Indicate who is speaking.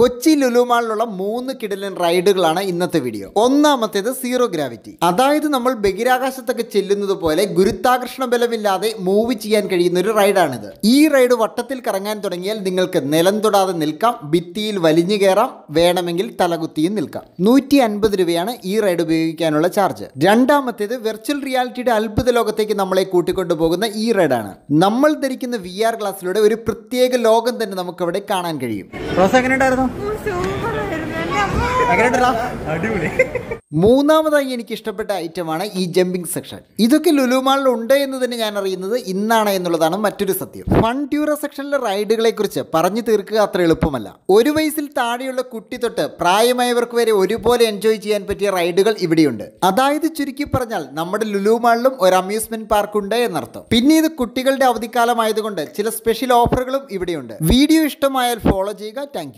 Speaker 1: കൊച്ചി ലുലുമാളിലുള്ള മൂന്ന് കിടലൻ റൈഡുകളാണ് ഇന്നത്തെ വീഡിയോ ഒന്നാമത്തേത് സീറോ ഗ്രാവിറ്റി അതായത് നമ്മൾ ബഹിരാകാശത്തൊക്കെ ചെല്ലുന്നത് പോലെ ഗുരുത്താകർഷണ ബലമില്ലാതെ മൂവ് ചെയ്യാൻ കഴിയുന്ന ഒരു റൈഡാണിത് ഈ റൈഡ് വട്ടത്തിൽ കറങ്ങാൻ തുടങ്ങിയാൽ നിങ്ങൾക്ക് നിലം തൊടാതെ നിൽക്കാം ഭിത്തിയിൽ വലിഞ്ഞു കയറാം വേണമെങ്കിൽ തലകുത്തിയും നിൽക്കാം നൂറ്റി അൻപത് രൂപയാണ് ഈ റൈഡ് ഉപയോഗിക്കാനുള്ള ചാർജ് രണ്ടാമത്തേത് വെർച്വൽ റിയാലിറ്റിയുടെ അത്ഭുത ലോകത്തേക്ക് നമ്മളെ കൂട്ടിക്കൊണ്ടുപോകുന്ന ഈ റൈഡാണ് നമ്മൾ ധരിക്കുന്ന വി ആർ ഗ്ലാസ്സിലൂടെ ഒരു പ്രത്യേക ലോകം തന്നെ നമുക്കവിടെ കാണാൻ കഴിയും എങ്ങനെയുണ്ടായിരുന്നു മൂന്നാമതായി എനിക്ക് ഇഷ്ടപ്പെട്ട ഐറ്റമാണ് ഈ ജമ്പിംഗ് സെക്ഷൻ ഇതൊക്കെ ലുലുമാളിൽ ഉണ്ട് എന്ന് തന്നെ ഞാൻ അറിയുന്നത് ഇന്നാണ് എന്നുള്ളതാണ് മറ്റൊരു സത്യം ഫൺ ട്യൂറ സെക്ഷനിലെ റൈഡുകളെ കുറിച്ച് പറഞ്ഞു തീർക്കുക അത്ര എളുപ്പമല്ല ഒരു വയസ്സിൽ താഴെയുള്ള കുട്ടി തൊട്ട് പ്രായമായവർക്ക് വരെ ഒരുപോലെ എൻജോയ് ചെയ്യാൻ പറ്റിയ റൈഡുകൾ ഇവിടെയുണ്ട് അതായത് ചുരുക്കി പറഞ്ഞാൽ നമ്മുടെ ലുലുമാളിലും ഒരു അമ്യൂസ്മെന്റ് പാർക്ക് ഉണ്ട് എന്നർത്ഥം പിന്നെ ഇത് കുട്ടികളുടെ അവധിക്കാലമായതുകൊണ്ട് ചില സ്പെഷ്യൽ ഓഫറുകളും ഇവിടെയുണ്ട് വീഡിയോ ഇഷ്ടമായാൽ ഫോളോ ചെയ്യുക താങ്ക്